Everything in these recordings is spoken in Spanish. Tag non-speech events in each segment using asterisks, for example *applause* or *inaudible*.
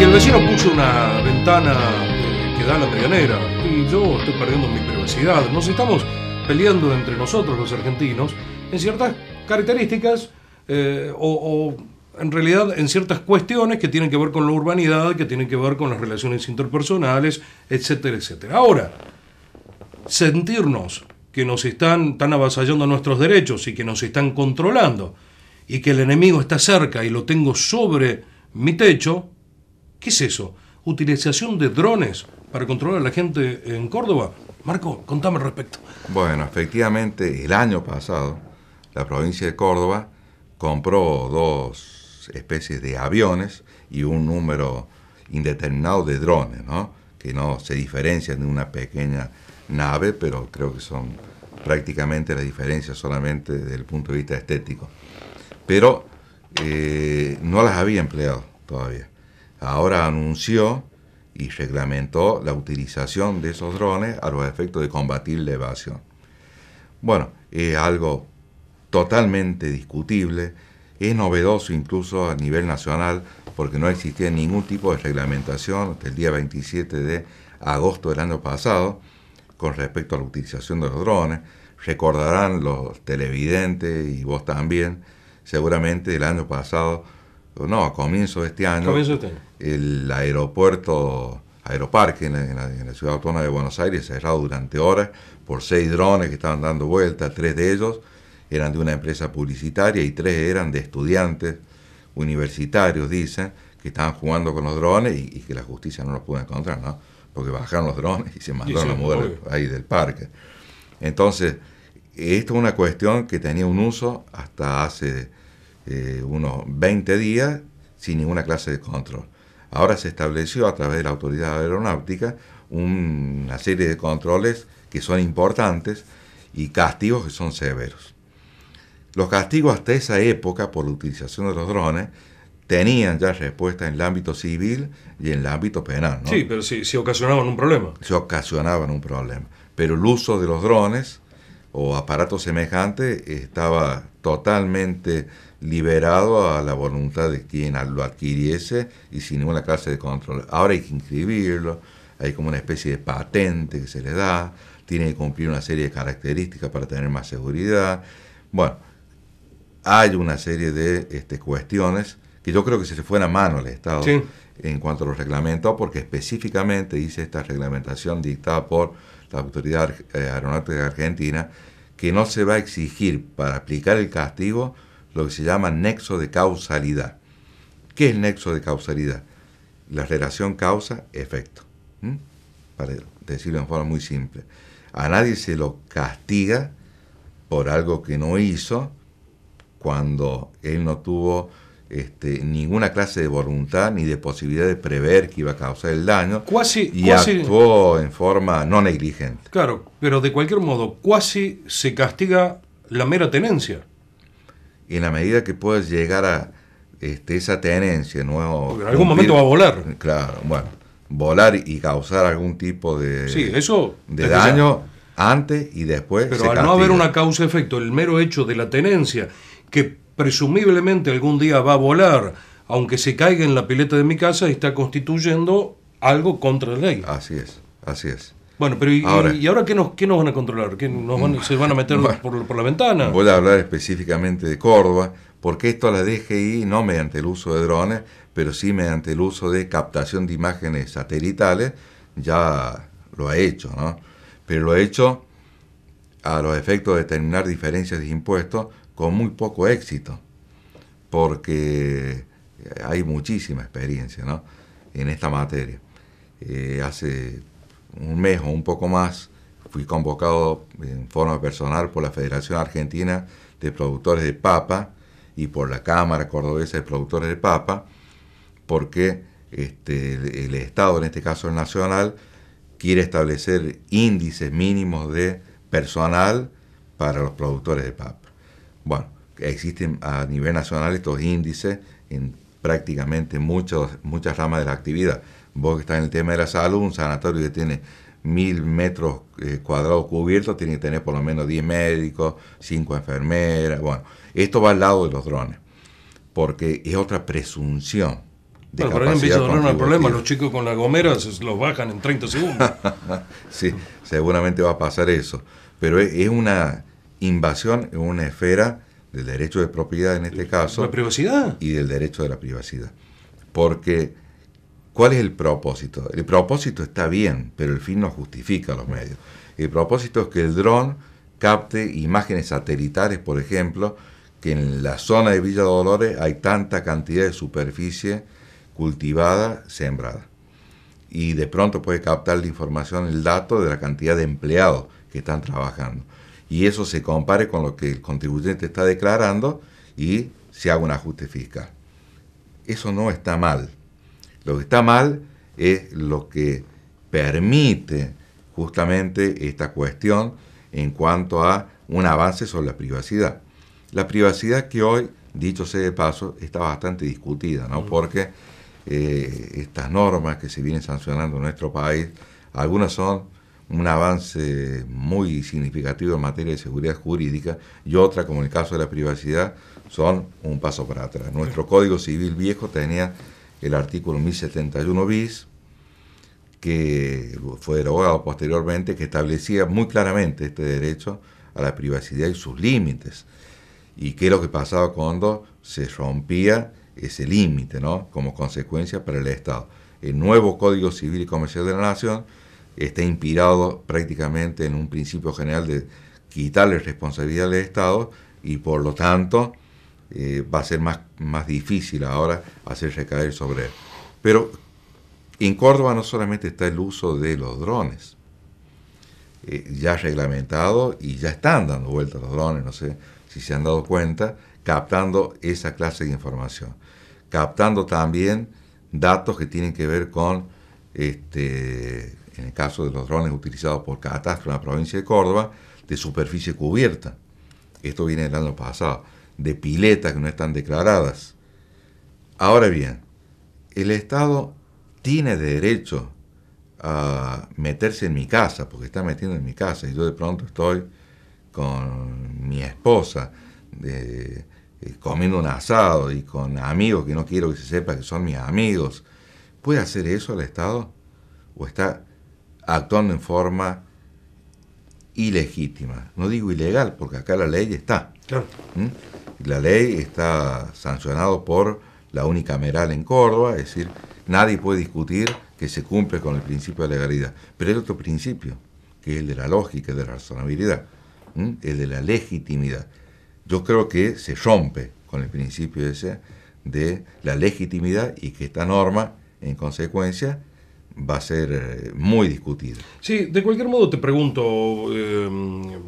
Y el vecino puso una ventana eh, que da a la medianera. Y yo estoy perdiendo mi privacidad. Nos estamos peleando entre nosotros los argentinos en ciertas características eh, o, en realidad en ciertas cuestiones que tienen que ver con la urbanidad, que tienen que ver con las relaciones interpersonales, etcétera, etcétera. Ahora, sentirnos que nos están tan avasallando nuestros derechos y que nos están controlando y que el enemigo está cerca y lo tengo sobre mi techo, ¿Qué es eso? ¿Utilización de drones para controlar a la gente en Córdoba? Marco, contame al respecto. Bueno, efectivamente, el año pasado, la provincia de Córdoba compró dos especies de aviones y un número indeterminado de drones, ¿no? que no se diferencian de una pequeña nave, pero creo que son prácticamente la diferencia solamente desde el punto de vista estético. Pero eh, no las había empleado todavía ahora anunció y reglamentó la utilización de esos drones a los efectos de combatir la evasión. Bueno, es algo totalmente discutible, es novedoso incluso a nivel nacional porque no existía ningún tipo de reglamentación hasta el día 27 de agosto del año pasado con respecto a la utilización de los drones. Recordarán los televidentes y vos también, seguramente el año pasado no, a comienzos de este año, comienzo este el aeropuerto, aeroparque en la, ciudad autónoma de Buenos Aires, cerrado durante horas por seis drones que estaban dando vueltas, tres de ellos eran de una empresa publicitaria y tres eran de estudiantes universitarios, dicen, que estaban jugando con los drones y, que la justicia no los pudo encontrar, ¿no? Porque bajaron los drones y se mandaron la sí, a ahí del parque. Entonces, esto es una cuestión que tenía un uso hasta hace eh, unos 20 días sin ninguna clase de control. Ahora se estableció a través de la Autoridad Aeronáutica una serie de controles que son importantes y castigos que son severos. Los castigos hasta esa época por la utilización de los drones tenían ya respuesta en el ámbito civil y en el ámbito penal. Sí, pero si, ocasionaban un problema. Se ocasionaban un problema. Pero el uso de los drones o aparatos semejantes estaba totalmente liberado a la voluntad de quien lo adquiriese y sin ninguna clase de control. Ahora hay que inscribirlo, hay como una especie de patente que se le da, tiene que cumplir una serie de características para tener más seguridad. Bueno, hay una serie de este, cuestiones que yo creo que se le fue a la mano al Estado en cuanto a los reglamentos, porque específicamente dice esta reglamentación dictada por la Autoridad eh, Aeronáutica Argentina, que no se va a exigir para aplicar el castigo lo que se llama nexo de causalidad. ¿Qué es el nexo de causalidad? La relación causa-efecto. Para decirlo en forma muy simple. A nadie se lo castiga por algo que no hizo cuando él no tuvo este, ninguna clase de voluntad ni de posibilidad de prever que iba a causar el daño y cuasi, actuó en forma no negligente. Claro, pero de cualquier modo, cuasi se castiga la mera tenencia y en la medida que puedas llegar a este, esa tenencia, ¿no? en algún momento va a volar. Claro, bueno, volar y causar algún tipo de, daño antes y después. Pero al no haber una causa-efecto, el mero hecho de la tenencia, que presumiblemente algún día va a volar, aunque se caiga en la pileta de mi casa, está constituyendo algo contra la ley. Así es, así es. Bueno, pero ¿y ahora, qué, nos, qué nos van a controlar? ¿Qué nos van, ¿Se van a meter *laughs* por, la ventana? Voy a hablar específicamente de Córdoba, porque esto la DGI, no mediante el uso de drones, pero sí mediante el uso de captación de imágenes satelitales, ya lo ha hecho, ¿no? Pero lo ha hecho a los efectos de determinar diferencias de impuestos con muy poco éxito, porque hay muchísima experiencia ¿no? en esta materia. Eh, hace un mes o un poco más, fui convocado en forma personal por la Federación Argentina de Productores de Papa y por la Cámara Cordobesa de Productores de Papa, porque este, el, Estado, en este caso el Nacional, quiere establecer índices mínimos de personal para los productores de papa. Bueno, existen a nivel nacional estos índices en prácticamente muchas ramas de la actividad vos que estás en el tema de la salud, un sanatorio que tiene mil metros eh, cuadrados cubiertos, tiene que tener por lo menos 10 médicos, 5 enfermeras. Bueno, esto va al lado de los drones, porque es otra presunción. De bueno, problema, los chicos con la gomera los bajan en 30 segundos. *laughs* sí, seguramente va a pasar eso. Pero es, una invasión en una esfera del derecho de propiedad en este caso. ¿La privacidad? Y del derecho de la privacidad. Porque ¿Cuál es el propósito? El propósito está bien, pero el fin no justifica los medios. El propósito es que el dron capte imágenes satelitales, por ejemplo, que en la zona de Villa Dolores hay tanta cantidad de superficie cultivada, sembrada. Y de pronto puede captar la información, el dato de la cantidad de empleados que están trabajando. Y eso se compare con lo que el contribuyente está declarando y se haga un ajuste fiscal. Eso no está mal, lo que está mal es lo que permite justamente esta cuestión en cuanto a un avance sobre la privacidad. La privacidad que hoy, dicho sea de paso, está bastante discutida, ¿no? Mm. Porque eh, estas normas que se vienen sancionando en nuestro país, algunas son un avance muy significativo en materia de seguridad jurídica y otras, como en el caso de la privacidad, son un paso para atrás. Nuestro Código Civil viejo tenía el artículo 1071 bis, que fue derogado posteriormente, que establecía muy claramente este derecho a la privacidad y sus límites. Y qué es lo que pasaba cuando se rompía ese límite, ¿no? Como consecuencia para el Estado. El nuevo Código Civil y Comercial de la Nación está inspirado prácticamente en un principio general de quitarle responsabilidad al Estado y por lo tanto eh, va a ser más, difícil ahora hacer recaer sobre él. Pero en Córdoba no solamente está el uso de los drones, eh, ya reglamentado y ya están dando vueltas los drones, no sé si se han dado cuenta, captando esa clase de información, captando también datos que tienen que ver con, este, en el caso de los drones utilizados por Catastro en la provincia de Córdoba, de superficie cubierta. Esto viene del año pasado de piletas que no están declaradas. Ahora bien, el Estado tiene derecho a meterse en mi casa, porque está metiendo en mi casa, y yo de pronto estoy con mi esposa eh, comiendo un asado y con amigos que no quiero que se sepa que son mis amigos. ¿Puede hacer eso el Estado? ¿O está actuando en forma ilegítima? No digo ilegal, porque acá la ley está. Claro. ¿Mm? la ley está sancionado por la unicameral en Córdoba, es decir, nadie puede discutir que se cumple con el principio de legalidad. Pero hay otro principio, que es el de la lógica, de la razonabilidad, el de la legitimidad. Yo creo que se rompe con el principio ese de la legitimidad y que esta norma, en consecuencia, va a ser eh, muy discutida. Sí, de cualquier modo te pregunto, eh,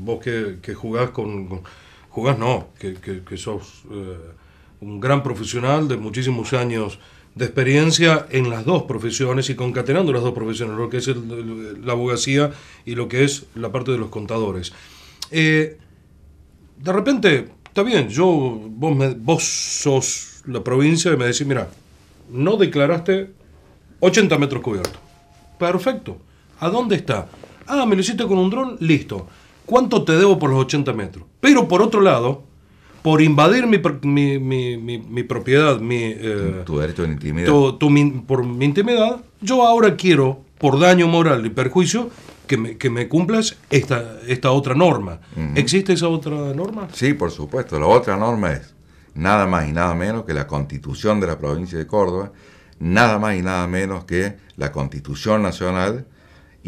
vos que, jugás con no, que, sos eh, un gran profesional de muchísimos años de experiencia en las dos profesiones y concatenando las dos profesiones, lo que es la abogacía y lo que es la parte de los contadores. Eh, de repente, está bien, yo, vos, vos sos la provincia y me decís, mira, no declaraste 80 metros cubiertos. Perfecto. ¿A dónde está? Ah, me lo hiciste con un dron, listo. ¿Cuánto te debo por los 80 metros? Pero por otro lado, por invadir mi, mi, propiedad, mi, eh, tu derecho de intimidad. por mi intimidad, yo ahora quiero, por daño moral y perjuicio, que me, que me cumplas esta, esta otra norma. ¿Existe esa otra norma? Sí, por supuesto. La otra norma es nada más y nada menos que la constitución de la provincia de Córdoba, nada más y nada menos que la constitución nacional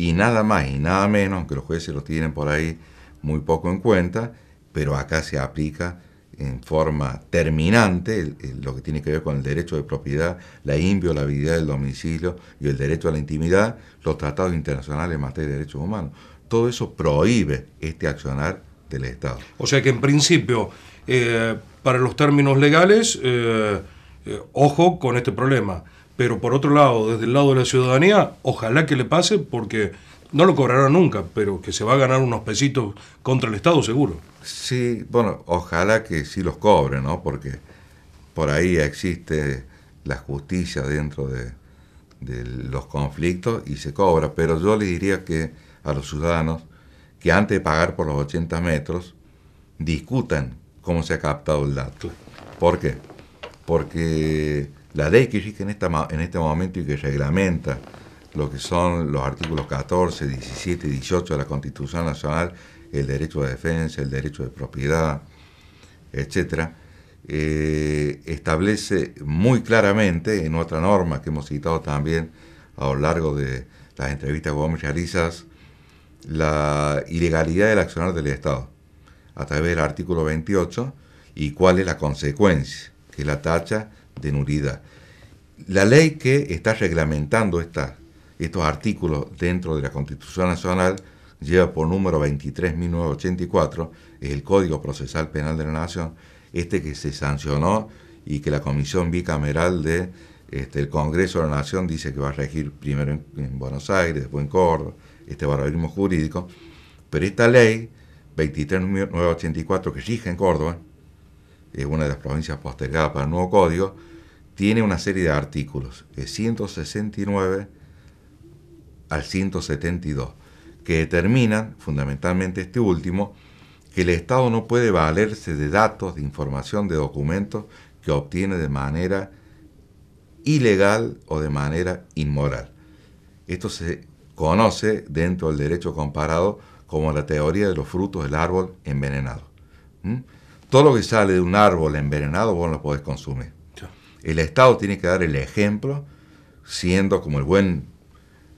y nada más y nada menos, aunque los jueces lo tienen por ahí muy poco en cuenta, pero acá se aplica en forma terminante lo que tiene que ver con el derecho de propiedad, la inviolabilidad del domicilio y el derecho a la intimidad, los tratados internacionales en materia de derechos humanos. Todo eso prohíbe este accionar del Estado. O sea que en principio, eh, para los términos legales, eh, eh, ojo con este problema. Pero por otro lado, desde el lado de la ciudadanía, ojalá que le pase porque no lo cobrará nunca, pero que se va a ganar unos pesitos contra el Estado seguro. Sí, bueno, ojalá que sí los cobre, ¿no? Porque por ahí existe la justicia dentro de, los conflictos y se cobra, pero yo le diría que a los ciudadanos que antes de pagar por los 80 metros, discutan cómo se ha captado el dato. ¿Por qué? Porque la ley que existe en, este momento y que reglamenta lo que son los artículos 14, 17 y 18 de la Constitución Nacional, el derecho de defensa, el derecho de propiedad, etc., eh, establece muy claramente en otra norma que hemos citado también a lo largo de las entrevistas que vos realizas, la ilegalidad del accionar del Estado a través del artículo 28 y cuál es la consecuencia, que la tacha de nulidad. La ley que está reglamentando estos artículos dentro de la Constitución Nacional lleva por número 23.984, es el Código Procesal Penal de la Nación, este que se sancionó y que la Comisión Bicameral de este, Congreso de la Nación dice que va a regir primero en, Buenos Aires, después en Córdoba, este barbarismo jurídico, pero esta ley 23.984 que rige en Córdoba, es eh, una de las provincias postergadas para el nuevo código, tiene una serie de artículos, de eh, 169 al 172, que determinan fundamentalmente este último, que el Estado no puede valerse de datos, de información, de documentos que obtiene de manera ilegal o de manera inmoral. Esto se conoce dentro del derecho comparado como la teoría de los frutos del árbol envenenado. Todo lo que sale de un árbol envenenado vos no lo podés consumir. El Estado tiene que dar el ejemplo, siendo como el buen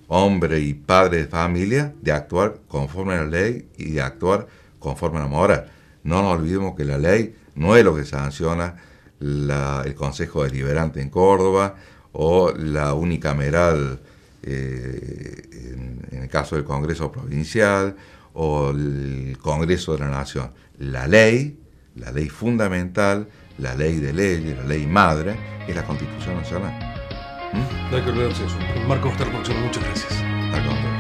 hombre y padre de familia, de actuar conforme a la ley y de actuar conforme a la moral. No nos olvidemos que la ley no es lo que sanciona el Consejo Deliberante en Córdoba o la unicameral eh, en, en el caso del Congreso Provincial o el Congreso de la Nación. La ley la ley fundamental, la ley de leyes, la ley madre, es la Constitución Nacional. ¿Mm? No hay Marco, hasta Muchas gracias. Hasta